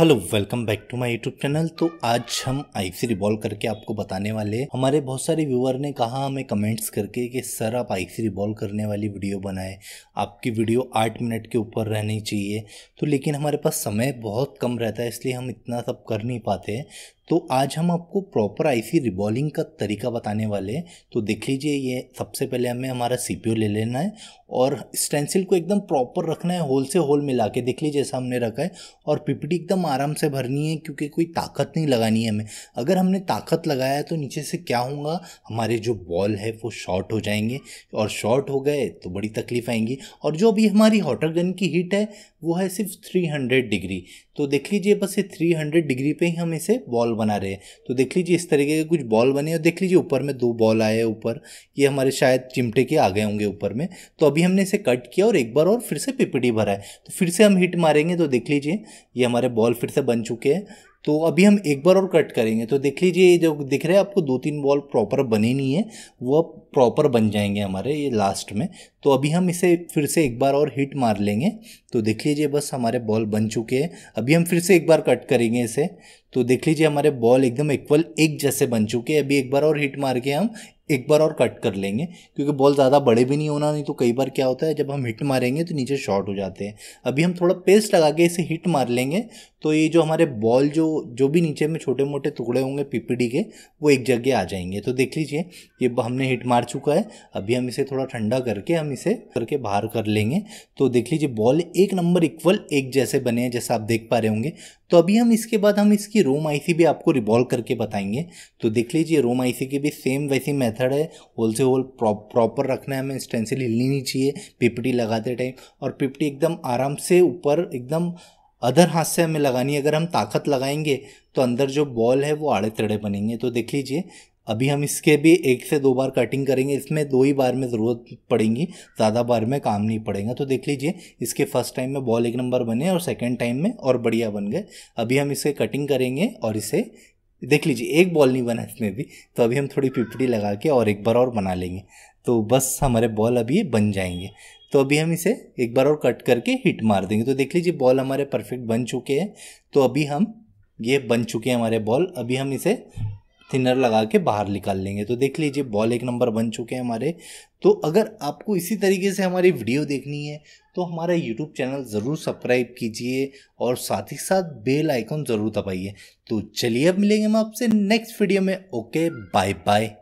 hello welcome back to my YouTube channel तो आज हम आईसी रिवॉल्व करके आपको बताने वाले हमारे बहुत सारे व्यूअर ने कहा हमें कमेंट्स करके कि सर आप आईसी रिवॉल्व करने वाली वीडियो बनाएं आपकी वीडियो आठ मिनट के ऊपर रहनी चाहिए तो लेकिन हमारे पास समय बहुत कम रहता है इसलिए हम इतना सब कर नहीं पाते तो आज हम आपको प्रॉपर आईसी रिबॉलिंग का तरीका बताने वाले हैं तो देख लीजिए ये सबसे पहले हमें हमारा सीपीयू ले लेना है और स्टेंसिल को एकदम प्रॉपर रखना है होल से होल मिला के देख लीजिए जैसा हमने रखा है और पीपीटी एकदम आराम से भरनी है क्योंकि कोई ताकत नहीं लगानी है हमें अगर हमने ताकत लगाया है तो नीचे से क्या होगा हमारे जो बॉल है वो शॉर्ट हो जाएंगे और शॉर्ट हो गए तो बड़ी तकलीफ आएंगी और जो अभी हमारी हॉटर गन की हीट है वो है सिर्फ थ्री डिग्री तो देख लीजिए बस ये थ्री डिग्री पर ही हम इसे बॉल बना रहे हैं तो देख लीजिए इस तरीके के कुछ बॉल बने और देख लीजिए ऊपर में दो बॉल आए ऊपर ये हमारे शायद चिमटे के आ गए होंगे ऊपर में तो अभी हमने इसे कट किया और एक बार और फिर से पिपटी भरा है तो फिर से हम हिट मारेंगे तो देख लीजिए ये हमारे बॉल फिर से बन चुके हैं तो अभी हम एक बार और कट करेंगे तो देख लीजिए ये जो दिख रहे हैं आपको दो तीन बॉल प्रॉपर बने नहीं है वो प्रॉपर बन जाएंगे हमारे ये लास्ट में तो अभी हम इसे फिर से एक बार और हिट मार लेंगे तो देख लीजिए बस हमारे बॉल बन चुके हैं अभी हम फिर से एक बार कट करेंगे इसे तो देख लीजिए हमारे बॉल एकदम इक्वल एक जैसे बन चुके हैं अभी एक बार और हिट मार के हम एक बार और कट कर लेंगे क्योंकि बॉल ज़्यादा बड़े भी नहीं होना नहीं तो कई बार क्या होता है जब हम हिट मारेंगे तो नीचे शॉर्ट हो जाते हैं अभी हम थोड़ा पेस्ट लगा के इसे हिट मार लेंगे तो ये जो हमारे बॉल जो जो भी नीचे में छोटे मोटे टुकड़े होंगे पीपीडी के वो एक जगह आ जाएंगे तो देख लीजिए ये हमने हिट मार चुका है अभी हम इसे थोड़ा ठंडा करके हम इसे करके बाहर कर लेंगे तो देख लीजिए बॉल एक नंबर इक्वल एक जैसे बने हैं जैसा आप देख पा रहे होंगे तो अभी हम इसके बाद हम इसकी रोम आईसी भी आपको रिवॉल्व करके बताएंगे तो देख लीजिए रोम आईसी की भी सेम वैसी मेथड है होल से होल प्रॉपर रखना है हमें स्टेंसिल हिलनी नहीं चाहिए पिपटी लगाते टाइम और पिपटी एकदम आराम से ऊपर एकदम अदर हाथ से हमें लगानी है अगर हम ताकत लगाएंगे तो अंदर जो बॉल है वो आड़े तड़े बनेंगे तो देख लीजिए अभी हम इसके भी एक से दो बार कटिंग करेंगे इसमें दो ही बार में ज़रूरत पड़ेगी ज़्यादा बार में काम नहीं पड़ेगा तो देख लीजिए इसके फर्स्ट टाइम में बॉल एक नंबर बने और सेकेंड टाइम में और बढ़िया बन गए अभी हम इसे कटिंग करेंगे और इसे देख लीजिए एक बॉल नहीं बना इसमें भी तो अभी हम थोड़ी पिपड़ी लगा के और एक बार और बना लेंगे तो बस हमारे बॉल अभी बन जाएंगे तो अभी हम इसे एक बार और कट करके हिट मार देंगे तो देख लीजिए बॉल हमारे परफेक्ट बन चुके हैं तो अभी हम ये बन चुके हैं हमारे बॉल अभी हम इसे थिनर लगा के बाहर निकाल लेंगे तो देख लीजिए बॉल एक नंबर बन चुके हैं हमारे तो अगर आपको इसी तरीके से हमारी वीडियो देखनी है तो हमारा यूट्यूब चैनल ज़रूर सब्सक्राइब कीजिए और साथ ही साथ बेल आइकॉन ज़रूर दबाइए तो चलिए अब मिलेंगे हम आपसे नेक्स्ट वीडियो में ओके बाय बाय